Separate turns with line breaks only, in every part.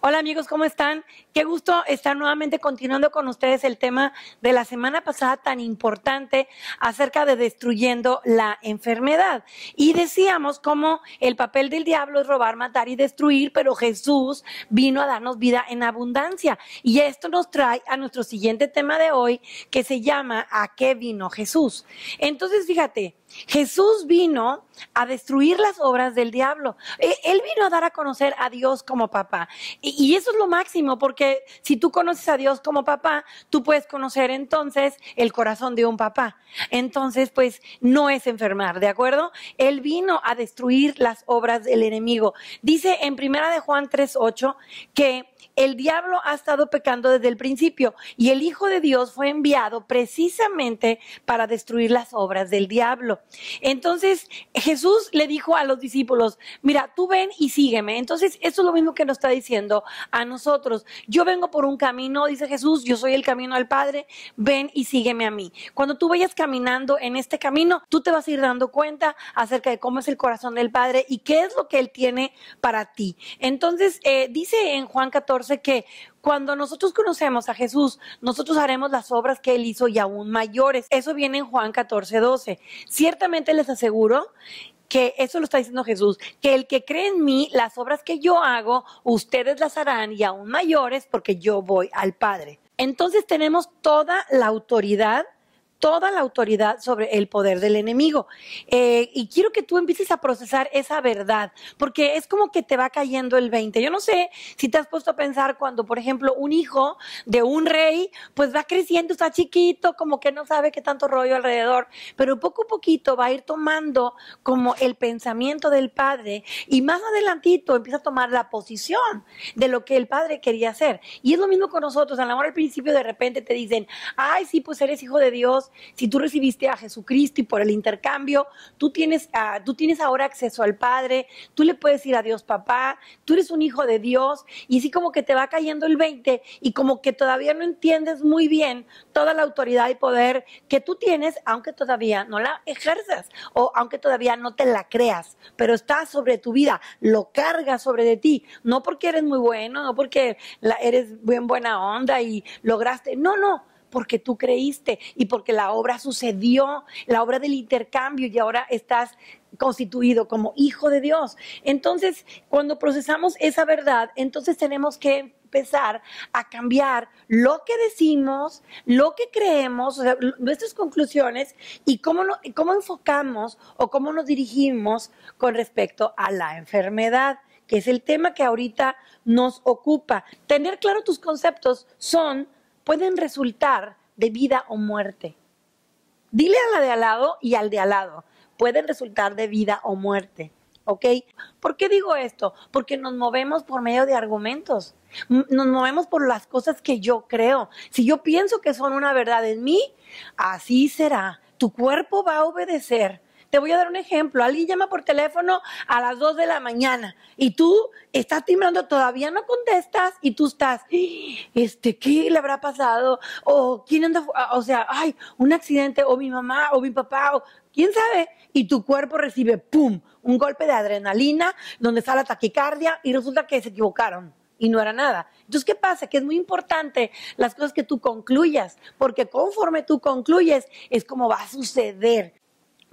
Hola amigos, ¿cómo están? Qué gusto estar nuevamente continuando con ustedes el tema de la semana pasada tan importante acerca de destruyendo la enfermedad. Y decíamos cómo el papel del diablo es robar, matar y destruir, pero Jesús vino a darnos vida en abundancia. Y esto nos trae a nuestro siguiente tema de hoy que se llama ¿A qué vino Jesús? Entonces, fíjate, Jesús vino a destruir las obras del diablo. E, él vino a dar a conocer a Dios como papá. Y eso es lo máximo, porque si tú conoces a Dios como papá, tú puedes conocer entonces el corazón de un papá. Entonces, pues no es enfermar, ¿de acuerdo? Él vino a destruir las obras del enemigo. Dice en primera de Juan 3:8 que el diablo ha estado pecando desde el principio y el Hijo de Dios fue enviado precisamente para destruir las obras del diablo. Entonces Jesús le dijo a los discípulos, mira, tú ven y sígueme. Entonces eso es lo mismo que nos está diciendo a nosotros. Yo vengo por un camino, dice Jesús, yo soy el camino al Padre, ven y sígueme a mí. Cuando tú vayas caminando en este camino, tú te vas a ir dando cuenta acerca de cómo es el corazón del Padre y qué es lo que Él tiene para ti. Entonces eh, dice en Juan 14 que cuando nosotros conocemos a Jesús, nosotros haremos las obras que Él hizo y aún mayores. Eso viene en Juan 14, 12. Ciertamente les aseguro que eso lo está diciendo Jesús, que el que cree en mí, las obras que yo hago, ustedes las harán y aún mayores porque yo voy al Padre. Entonces tenemos toda la autoridad toda la autoridad sobre el poder del enemigo. Eh, y quiero que tú empieces a procesar esa verdad, porque es como que te va cayendo el 20. Yo no sé si te has puesto a pensar cuando, por ejemplo, un hijo de un rey, pues va creciendo, está chiquito, como que no sabe qué tanto rollo alrededor, pero poco a poquito va a ir tomando como el pensamiento del padre y más adelantito empieza a tomar la posición de lo que el padre quería hacer. Y es lo mismo con nosotros, a lo mejor al principio de repente te dicen, ay, sí, pues eres hijo de Dios, si tú recibiste a Jesucristo y por el intercambio, ah, tú tienes, ahora acceso al Padre, tú le puedes ir a Dios papá, tú eres un hijo de Dios y así como que te va cayendo el 20 y como que todavía no entiendes muy bien toda la autoridad y poder que tú tienes, aunque todavía no la ejerzas o aunque todavía no te la creas, pero está sobre tu vida, lo carga sobre de ti, no porque eres muy bueno, no porque la, eres bien buena onda y lograste, no, no, porque tú creíste y porque la obra sucedió, la obra del intercambio y ahora estás constituido como hijo de Dios. Entonces, cuando procesamos esa verdad, entonces tenemos que empezar a cambiar lo que decimos, lo que creemos, nuestras conclusiones y cómo, cómo enfocamos o cómo nos dirigimos con respecto a la enfermedad que es el tema que ahorita nos ocupa. Tener claro tus conceptos son pueden resultar de vida o muerte. Dile a la de al lado y al de al lado, pueden resultar de vida o muerte. ¿Ok? ¿Por qué digo esto? Porque nos movemos por medio de argumentos. Nos movemos por las cosas que yo creo. Si yo pienso que son una verdad en mí, así será. Tu cuerpo va a obedecer te voy a dar un ejemplo. Alguien llama por teléfono a las 2 de la mañana y tú estás timbrando, todavía no contestas y tú estás, este, ¿qué le habrá pasado? O quién anda, o sea, hay un accidente, o mi mamá, o mi papá, o quién sabe. Y tu cuerpo recibe, ¡pum!, un golpe de adrenalina donde sale la taquicardia y resulta que se equivocaron y no era nada. Entonces, ¿qué pasa? Que es muy importante las cosas que tú concluyas, porque conforme tú concluyes es como va a suceder.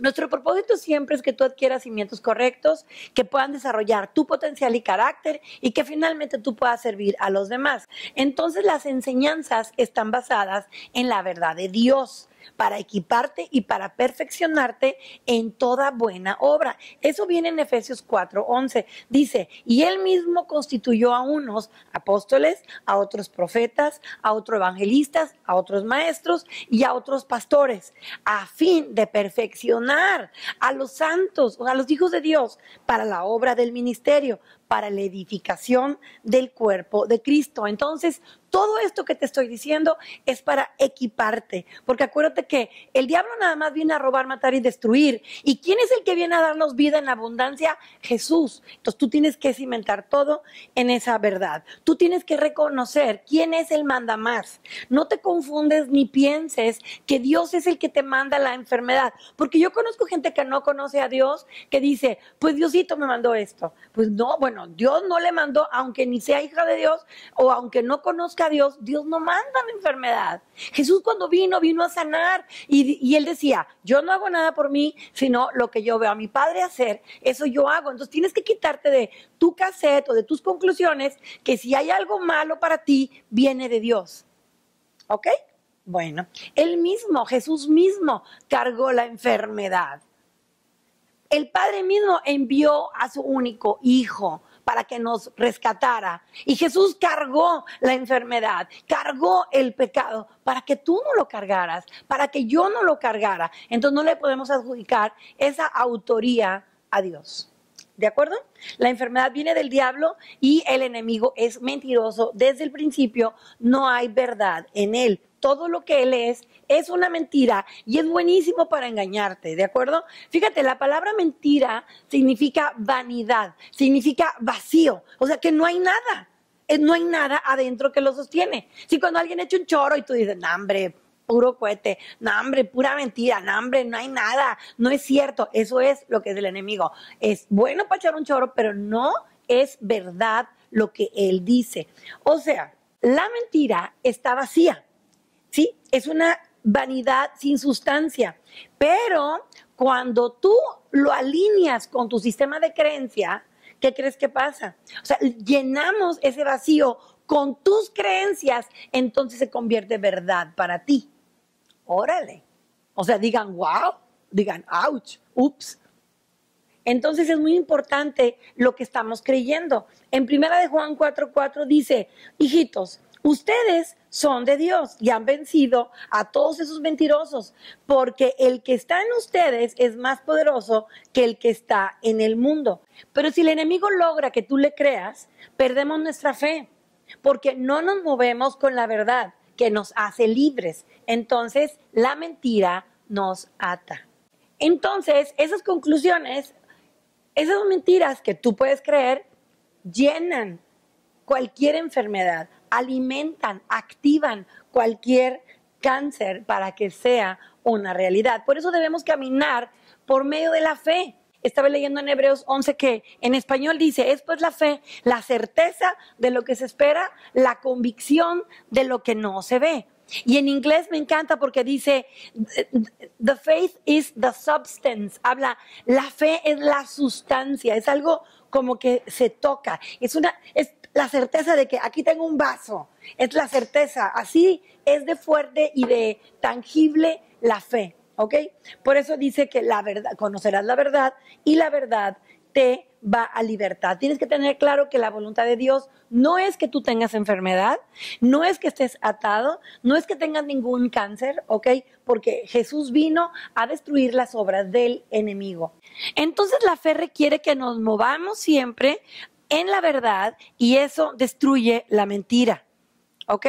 Nuestro propósito siempre es que tú adquieras cimientos correctos, que puedan desarrollar tu potencial y carácter y que finalmente tú puedas servir a los demás. Entonces las enseñanzas están basadas en la verdad de Dios para equiparte y para perfeccionarte en toda buena obra. Eso viene en Efesios 4:11. Dice, y él mismo constituyó a unos apóstoles, a otros profetas, a otros evangelistas, a otros maestros y a otros pastores, a fin de perfeccionar a los santos, o a los hijos de Dios, para la obra del ministerio, para la edificación del cuerpo de Cristo. Entonces, todo esto que te estoy diciendo es para equiparte, porque acuérdate que el diablo nada más viene a robar, matar y destruir. ¿Y quién es el que viene a darnos vida en abundancia? Jesús. Entonces tú tienes que cimentar todo en esa verdad. Tú tienes que reconocer quién es el manda más. No te confundes ni pienses que Dios es el que te manda la enfermedad, porque yo conozco gente que no conoce a Dios que dice, pues Diosito me mandó esto. Pues no, bueno, Dios no le mandó, aunque ni sea hija de Dios o aunque no conozca a Dios, Dios no manda la enfermedad. Jesús cuando vino, vino a sanar y, y él decía, yo no hago nada por mí, sino lo que yo veo a mi padre hacer, eso yo hago. Entonces tienes que quitarte de tu cassette o de tus conclusiones que si hay algo malo para ti, viene de Dios. ¿Ok? Bueno, él mismo, Jesús mismo, cargó la enfermedad. El Padre mismo envió a su único hijo para que nos rescatara. Y Jesús cargó la enfermedad, cargó el pecado para que tú no lo cargaras, para que yo no lo cargara. Entonces no le podemos adjudicar esa autoría a Dios. ¿De acuerdo? La enfermedad viene del diablo y el enemigo es mentiroso. Desde el principio no hay verdad en él todo lo que él es es una mentira y es buenísimo para engañarte, ¿de acuerdo? Fíjate, la palabra mentira significa vanidad, significa vacío, o sea que no hay nada, eh, no hay nada adentro que lo sostiene. Si cuando alguien echa un choro y tú dices, no, hombre, puro cohete, no, hombre, pura mentira, no, hombre, no hay nada, no es cierto, eso es lo que es el enemigo. Es bueno para echar un choro, pero no es verdad lo que él dice. O sea, la mentira está vacía ¿sí? Es una vanidad sin sustancia. Pero cuando tú lo alineas con tu sistema de creencia, ¿qué crees que pasa? O sea, llenamos ese vacío con tus creencias, entonces se convierte verdad para ti. Órale. O sea, digan, wow, digan, ouch, ups. Entonces es muy importante lo que estamos creyendo. En primera de Juan 4:4 dice, hijitos, Ustedes son de Dios y han vencido a todos esos mentirosos, porque el que está en ustedes es más poderoso que el que está en el mundo. Pero si el enemigo logra que tú le creas, perdemos nuestra fe, porque no nos movemos con la verdad que nos hace libres. Entonces, la mentira nos ata. Entonces, esas conclusiones, esas mentiras que tú puedes creer, llenan cualquier enfermedad, alimentan, activan cualquier cáncer para que sea una realidad. Por eso debemos caminar por medio de la fe. Estaba leyendo en Hebreos 11 que en español dice, es pues la fe, la certeza de lo que se espera, la convicción de lo que no se ve. Y en inglés me encanta porque dice, the faith is the substance. Habla, la fe es la sustancia, es algo como que se toca. Es una, es, la certeza de que aquí tengo un vaso, es la certeza, así es de fuerte y de tangible la fe, ¿ok? Por eso dice que la verdad, conocerás la verdad y la verdad te va a libertad. Tienes que tener claro que la voluntad de Dios no es que tú tengas enfermedad, no es que estés atado, no es que tengas ningún cáncer, ¿ok? Porque Jesús vino a destruir las obras del enemigo. Entonces la fe requiere que nos movamos siempre en la verdad y eso destruye la mentira. ¿Ok?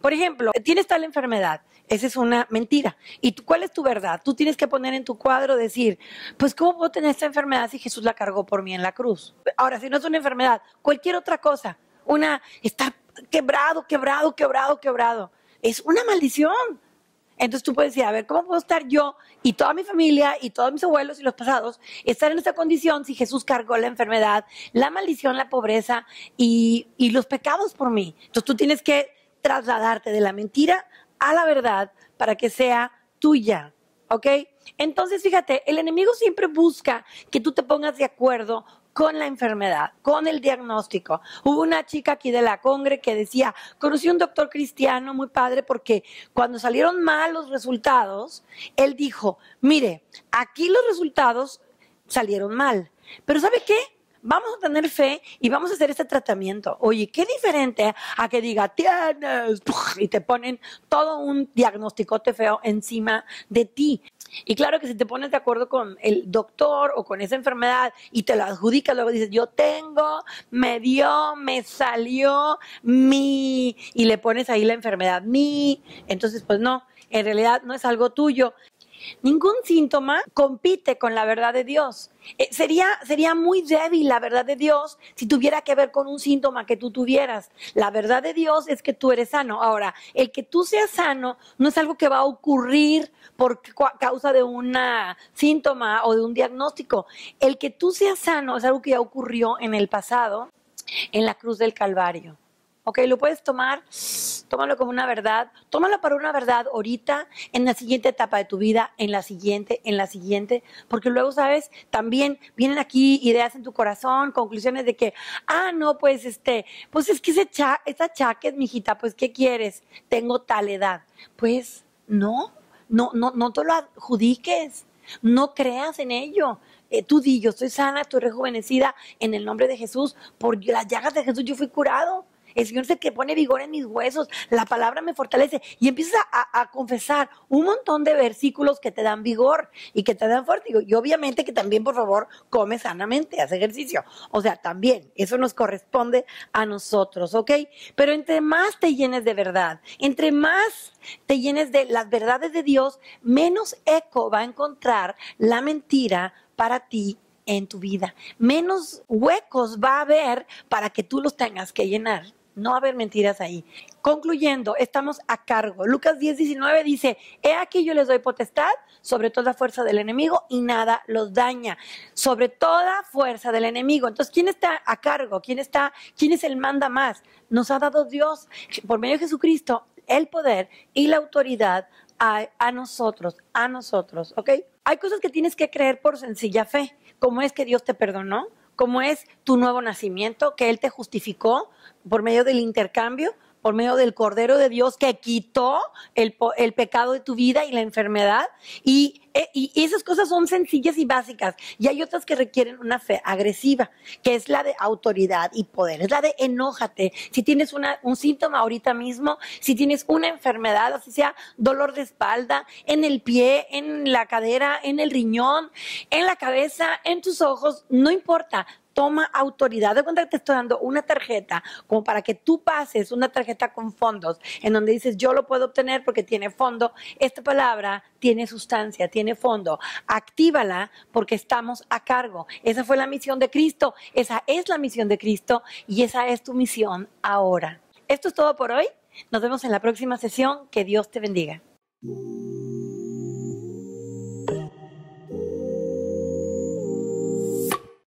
Por ejemplo, tienes tal enfermedad, esa es una mentira. ¿Y cuál es tu verdad? Tú tienes que poner en tu cuadro, decir, pues ¿cómo puedo tener esta enfermedad si Jesús la cargó por mí en la cruz? Ahora, si no es una enfermedad, cualquier otra cosa, una, está quebrado, quebrado, quebrado, quebrado, es una maldición. Entonces tú puedes decir, a ver, ¿cómo puedo estar yo y toda mi familia y todos mis abuelos y los pasados estar en esta condición si Jesús cargó la enfermedad, la maldición, la pobreza y, los pecados por mí? Entonces tú tienes que trasladarte de la mentira a la verdad para que sea tuya, ¿ok? Entonces, fíjate, el enemigo siempre busca que tú te pongas de acuerdo con la enfermedad, con el diagnóstico. Hubo una chica aquí de la Congre que decía, conocí a un doctor cristiano muy padre porque cuando salieron mal los resultados, él dijo, mire, aquí los resultados salieron mal, pero ¿sabe qué? vamos a tener fe y vamos a hacer este tratamiento. Oye, qué diferente a que diga, tienes, y te ponen todo un diagnosticote feo encima de ti. Y claro que si te pones de acuerdo con el doctor o con esa enfermedad y te la adjudicas, luego dices, yo tengo, me dio, me salió, mi, y le pones ahí la enfermedad, mi. Entonces, pues no, en realidad no es algo tuyo. Ningún síntoma compite con la verdad de Dios. Eh, sería, sería muy débil la verdad de Dios si tuviera que ver con un síntoma que tú tuvieras. La verdad de Dios es que tú eres sano. Ahora, el que tú seas sano no es algo que va a ocurrir por causa de un síntoma o de un diagnóstico. El que tú seas sano es algo que ya ocurrió en el pasado, en la cruz del Calvario. ¿ok? Lo puedes tomar, tómalo como una verdad, tómalo para una verdad ahorita, en la siguiente etapa de tu vida, en la siguiente, en la siguiente, porque luego, ¿sabes? También vienen aquí ideas en tu corazón, conclusiones de que, ah, no, pues este, pues es que ese cha, esa chaque, mijita, pues ¿qué quieres? Tengo tal edad. Pues no, no, no, no te lo adjudiques, no creas en ello. Eh, tú di, yo estoy sana, estoy rejuvenecida en el nombre de Jesús, por las llagas de Jesús yo fui curado el Señor es el que pone vigor en mis huesos, la palabra me fortalece y empiezas a, confesar un montón de versículos que te dan vigor y que te dan fuerte. Y obviamente que también, por favor, come sanamente, haz ejercicio. O sea, también, eso nos corresponde a nosotros, ¿ok? Pero entre más te llenes de verdad, entre más te llenes de las verdades de Dios, menos eco va a encontrar la mentira para ti en tu vida. Menos huecos va a haber para que tú los tengas que llenar. No haber mentiras ahí. Concluyendo, estamos a cargo. Lucas 10, 19 dice, he aquí yo les doy potestad sobre toda fuerza del enemigo y nada los daña, sobre toda fuerza del enemigo. Entonces, ¿quién está a cargo? ¿Quién está? ¿Quién es el manda más? Nos ha dado Dios por medio de Jesucristo el poder y la autoridad a, a nosotros, a nosotros, ¿ok? Hay cosas que tienes que creer por sencilla fe, como es que Dios te perdonó, como es tu nuevo nacimiento, que Él te justificó por medio del intercambio por medio del Cordero de Dios que quitó el, el pecado de tu vida y la enfermedad. Eh, y, esas cosas son sencillas y básicas. Y hay otras que requieren una fe agresiva, que es la de autoridad y poder, es la de enójate. Si tienes un síntoma ahorita mismo, si tienes una enfermedad, así sea dolor de espalda, en el pie, en la cadera, en el riñón, en la cabeza, en tus ojos, no importa toma autoridad. De cuenta te estoy dando una tarjeta como para que tú pases una tarjeta con fondos, en donde dices yo lo puedo obtener porque tiene fondo. Esta palabra tiene sustancia, tiene fondo. Actívala porque estamos a cargo. Esa fue la misión de Cristo, esa es la misión de Cristo y esa es tu misión ahora. Esto es todo por hoy. Nos vemos en la próxima sesión. Que Dios te bendiga.